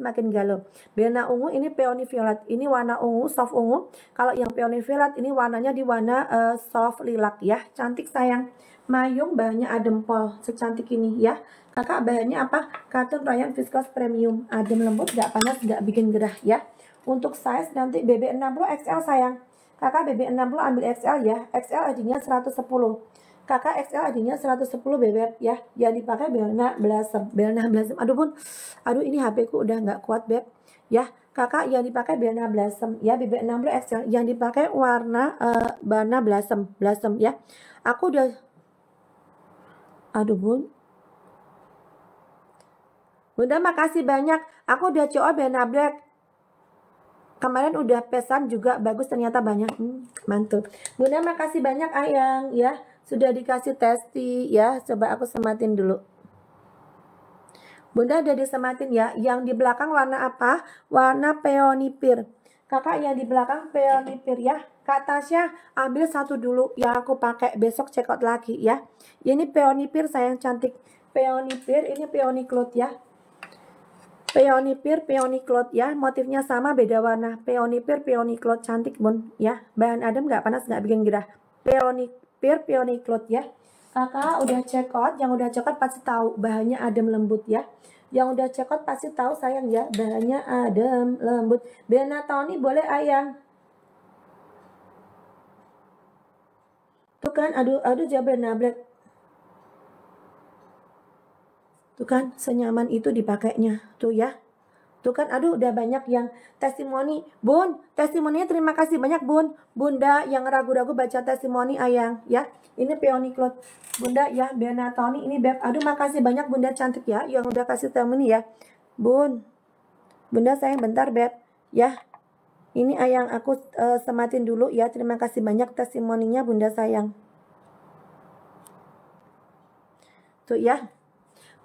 semakin galau. Bena ungu ini peony violet, ini warna ungu, soft ungu. Kalau yang peony violet ini warnanya di warna uh, soft lilac ya. Cantik sayang. Mayung bahannya adem pol oh, secantik ini ya. Kakak bahannya apa? Katun rayon Viscose Premium. Adem lembut, gak panas, gak bikin gerah ya. Untuk size nanti BB60 XL sayang. Kakak BB60 ambil XL ya. XL id 110 kakak XL id 110 bebek ya. Yang dipakai Belna blaser, Belna blaser. Aduh pun, aduh ini HP ku udah nggak kuat beb. Ya, kakak yang dipakai Belna Blasem ya bebek 60 XL yang dipakai warna uh, Bana Blasem Blasem ya. Aku udah Aduh bun, Bunda makasih banyak. Aku udah CO belna Black. Kemarin udah pesan juga bagus ternyata banyak. Hmm, mantul. Bunda makasih banyak Ayang ya. Sudah dikasih testi ya. Coba aku sematin dulu. Bunda udah disematin ya. Yang di belakang warna apa? Warna peonipir. Kakak yang di belakang peonipir ya. Kak Tasya ambil satu dulu yang aku pakai. Besok check out lagi ya. Ini peonipir sayang cantik. Peonipir ini peony cloth ya. peony pir peony cloth ya. Motifnya sama beda warna. peony pir peony cloth cantik bun ya. Bahan adem nggak panas nggak bikin gerah. peony pure peony cloth ya. Kakak udah check out, yang udah check out pasti tahu bahannya adem lembut ya. Yang udah check out pasti tahu sayang ya, bahannya adem lembut. Benatoni boleh ayam Tuh kan, aduh, aduh jabel nablek. Tuh kan, senyaman itu dipakainya, tuh ya. Tuh kan, aduh udah banyak yang testimoni. Bun, testimoninya terima kasih banyak Bun. Bunda yang ragu-ragu baca testimoni ayang ya. Ini peony cloth. Bunda ya, Benatoni ini Beb. Aduh makasih banyak Bunda cantik ya yang udah kasih testimoni ya. Bun, Bunda sayang bentar Beb ya. Ini ayang aku uh, sematin dulu ya. Terima kasih banyak testimoninya Bunda sayang. Tuh ya.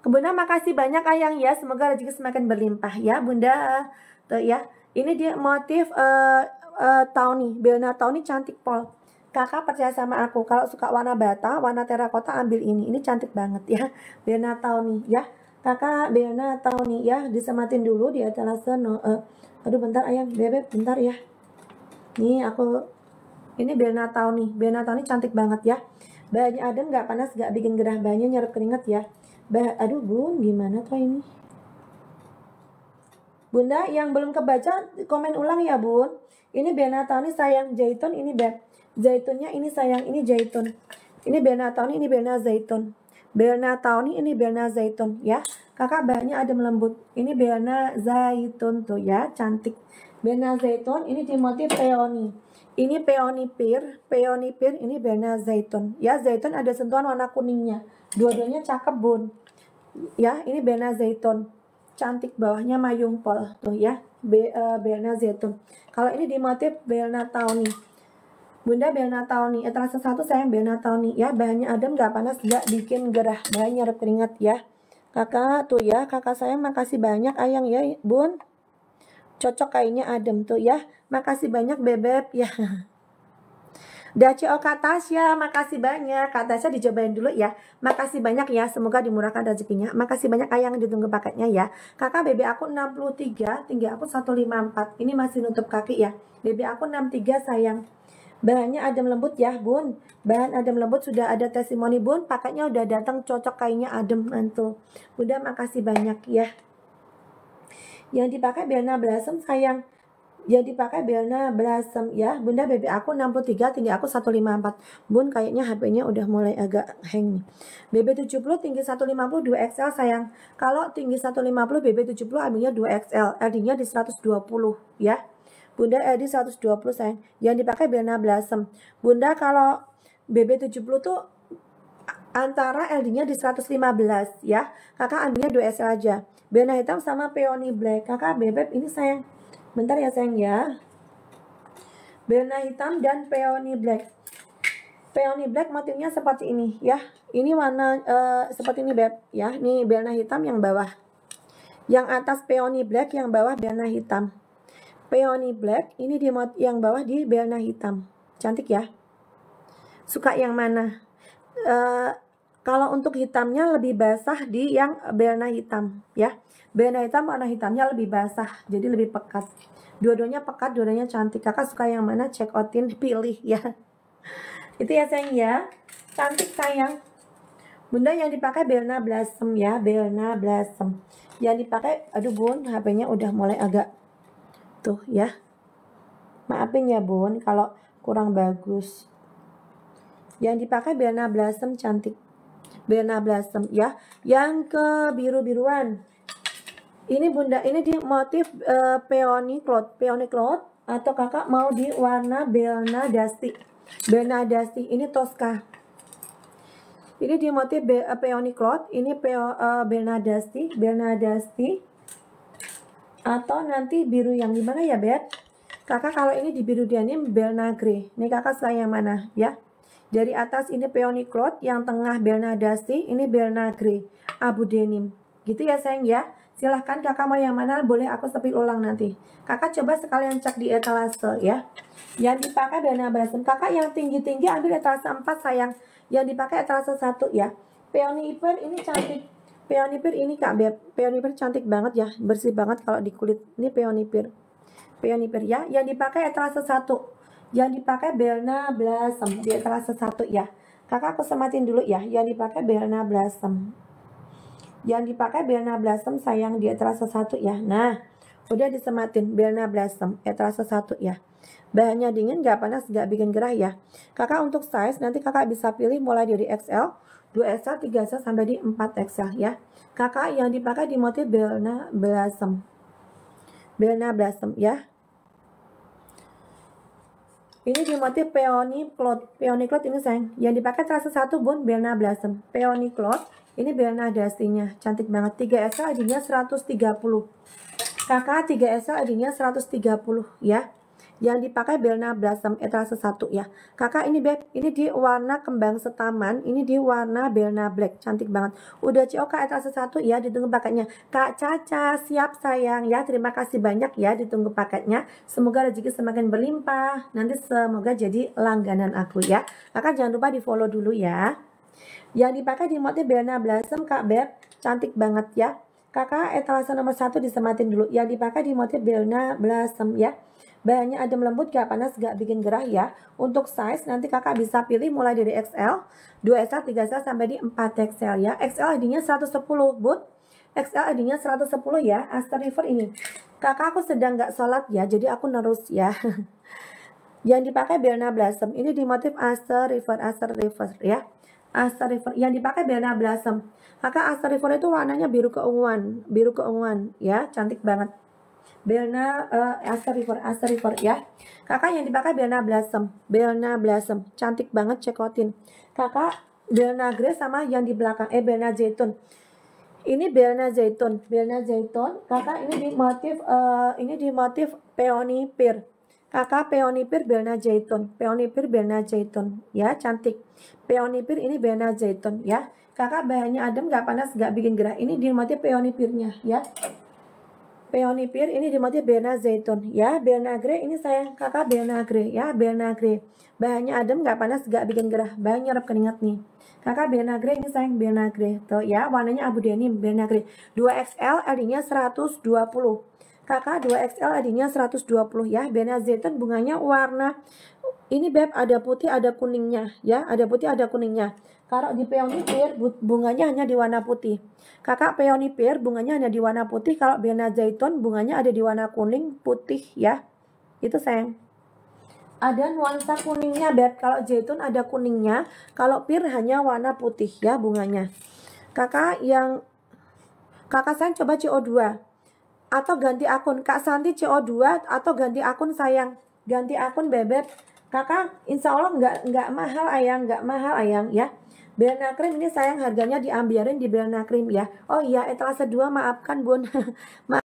Bunda makasih banyak Ayang ya, semoga rezeki semakin berlimpah ya Bunda. Tuh ya. Ini dia motif uh, eh, uh, eh, Tawny, Belna Tawny cantik Pol. Kakak percaya sama aku, kalau suka warna bata, warna terakota ambil ini. Ini cantik banget ya, Belna Tawny ya. Kakak Belna Tawny ya, disematin dulu di atas seno. uh, eh. aduh bentar ayang, bebek bentar ya. Nih aku, ini Belna Tawny, Belna Tawny cantik banget ya. Banyak adem, nggak panas, nggak bikin gerah banyak nyerap keringat ya. Bah, aduh bun, gimana tuh ini? Bunda yang belum kebaca komen ulang ya bun. Ini Benatoni sayang zaitun, ini ben zaitunnya ini sayang, ini zaitun. Ini Benatoni, ini Bena zaitun. Benatoni, ini Bena zaitun ya. Kakak bahannya adem lembut. Ini Bena zaitun tuh ya, cantik. Bena zaitun, ini Timothy peony. Ini peony peony peonipir ini berna zaitun. Ya, zaitun ada sentuhan warna kuningnya. Dua-duanya cakep, Bun. Ya, ini berna zaitun. Cantik bawahnya mayung pol tuh ya. Be, uh, e, berna zaitun. Kalau ini dimotif motif berna tauni. Bunda berna tauni. Etalase eh, satu sayang berna tauni ya. Bahannya adem, gak panas, gak bikin gerah. Bahannya nyerap keringat ya. Kakak tuh ya, kakak saya makasih banyak ayang ya, Bun. Cocok kayaknya adem tuh ya. Makasih banyak bebek ya. Daceo Oka Tasya, makasih banyak. Kak Tasya dicobain dulu ya. Makasih banyak ya, semoga dimurahkan rezekinya. Makasih banyak ayang ditunggu paketnya ya. Kakak BB aku 63, tinggi aku 154. Ini masih nutup kaki ya. BB aku 63 sayang. Bahannya adem lembut ya bun Bahan adem lembut sudah ada testimoni bun Paketnya udah datang cocok kayaknya adem mantul udah makasih banyak ya yang dipakai Belna Blossom sayang. Yang dipakai Belna Blossom ya. Bunda BB aku 63, tinggi aku 154. Bun kayaknya HP-nya udah mulai agak hang. BB 70 tinggi 150 2XL sayang. Kalau tinggi 150 BB 70 ambilnya 2XL. ld nya di 120 ya. Bunda LD 120 sayang. Yang dipakai Belna Blossom. Bunda kalau BB 70 tuh antara LD-nya di 115 ya. Kakak ambilnya 2SL aja. Benda hitam sama peony black. Kakak bebek ini sayang. Bentar ya sayang ya. Benda hitam dan peony black. Peony black motifnya seperti ini ya. Ini warna uh, seperti ini beb ya. Ini benda hitam yang bawah. Yang atas peony black, yang bawah benda hitam. Peony black ini di yang bawah di benda hitam. Cantik ya. Suka yang mana? Uh, kalau untuk hitamnya lebih basah di yang berna hitam ya. Berna hitam warna hitamnya lebih basah, jadi lebih pekat. Dua-duanya pekat, dua-duanya cantik. Kakak suka yang mana check outin pilih ya. Itu ya sayang ya. Cantik sayang. Bunda yang dipakai Belna Blossom ya, Belna Blossom. Yang dipakai, aduh bun, HP-nya udah mulai agak tuh ya. Maafin ya bun, kalau kurang bagus. Yang dipakai Belna Blossom cantik. Bena Blossom ya. Yang ke biru-biruan. Ini Bunda, ini di motif uh, eh, peony cloth, peony cloth atau Kakak mau di warna Belna Dusty. Belna Dusty ini Tosca. Ini di motif be, uh, eh, peony cloth, ini peo, uh, eh, Belna Dusty, Belna Dusty. Atau nanti biru yang gimana ya, Bet? Kakak kalau ini di biru denim Belna Grey. Ini Kakak saya yang mana, ya? Dari atas ini peony cloth, yang tengah belna ini belna grey, abu denim. Gitu ya sayang ya. Silahkan kakak mau yang mana, boleh aku sepil ulang nanti. Kakak coba sekalian cek di etalase ya. Yang dipakai belna balsam. Kakak yang tinggi-tinggi ambil etalase 4 sayang. Yang dipakai etalase 1 ya. Peony hiper ini cantik. Peony pir ini kak Beb, peony pir cantik banget ya, bersih banget kalau di kulit. Ini peony pir, peony pir ya, yang dipakai etalase satu. Yang dipakai Belna Blossom di etalase satu ya. Kakak aku sematin dulu ya. Yang dipakai Belna Blossom. Yang dipakai Belna Blossom sayang di etalase satu ya. Nah, udah disematin Belna Blossom etalase satu ya. Bahannya dingin, gak panas, gak bikin gerah ya. Kakak untuk size nanti kakak bisa pilih mulai dari XL, 2XL, 3XL sampai di 4XL ya. Kakak yang dipakai di motif Belna Blossom. Belna Blossom ya. Ini di motif peony cloth. peony cloth ini sayang. Yang dipakai terasa satu bun Belna Blossom. cloth. Ini Belna ada aslinya. Cantik banget. 3 SL adinya 130. Kakak 3 SL adinya 130 ya yang dipakai Belna Blossom etalase eh, 1 ya. Kakak ini beb, ini di warna kembang setaman, ini di warna Belna Black, cantik banget. Udah COK etalase 1 ya, ditunggu paketnya. Kak Caca, siap sayang ya, terima kasih banyak ya, ditunggu paketnya. Semoga rezeki semakin berlimpah, nanti semoga jadi langganan aku ya. Kakak jangan lupa di follow dulu ya. Yang dipakai di motif Belna Blossom Kak Beb, cantik banget ya. Kakak etalase eh, nomor 1 disematin dulu, yang dipakai di motif Belna Blossom ya bahannya adem lembut gak panas gak bikin gerah ya untuk size nanti kakak bisa pilih mulai dari XL 2XL 3XL sampai di 4XL ya XL ID-nya 110 but XL ID-nya 110 ya Aster River ini kakak aku sedang gak sholat ya jadi aku nerus ya yang dipakai Berna Blossom ini di motif Aster River Aster River ya Aster River yang dipakai Berna Blossom maka Aster River itu warnanya biru keunguan biru keunguan ya cantik banget Belna uh, Aster River, Aster River ya. Kakak yang dipakai Belna Blossom, Belna Blossom. Cantik banget cekotin. Kakak Belna Grey sama yang di belakang, eh Belna Zaitun. Ini Belna Zaitun, Belna Zaitun. Kakak ini di motif, uh, ini di motif peony pir. Kakak peony pir Belna Zaitun, peony pir Belna Zaitun ya, cantik. Peony pir ini Belna Zaitun ya. Kakak bahannya adem, gak panas, gak bikin gerah. Ini di motif peony pirnya ya peony pear ini dimuati berna zaitun ya berna grey ini sayang kakak berna grey ya berna grey bahannya adem nggak panas nggak bikin gerah bahan nyerap keringat nih kakak berna grey ini sayang berna grey tuh ya warnanya abu denim berna grey 2XL adinya 120 kakak 2XL adinya 120 ya berna zaitun bunganya warna ini beb ada putih ada kuningnya ya, ada putih ada kuningnya. Kalau di peony peonipir bunganya hanya di warna putih. Kakak peony peonipir bunganya hanya di warna putih. Kalau bena zaitun bunganya ada di warna kuning putih ya. Itu sayang. Ada nuansa kuningnya beb. Kalau zaitun ada kuningnya. Kalau pir hanya warna putih ya bunganya. Kakak yang kakak sayang coba CO2 atau ganti akun Kak Santi CO2 atau ganti akun sayang ganti akun bebek Kakak insya Allah nggak nggak mahal ayang, nggak mahal ayang ya. Belna krim ini sayang harganya diambilin di Belna krim ya. Oh iya etalase eh, dua maafkan bun.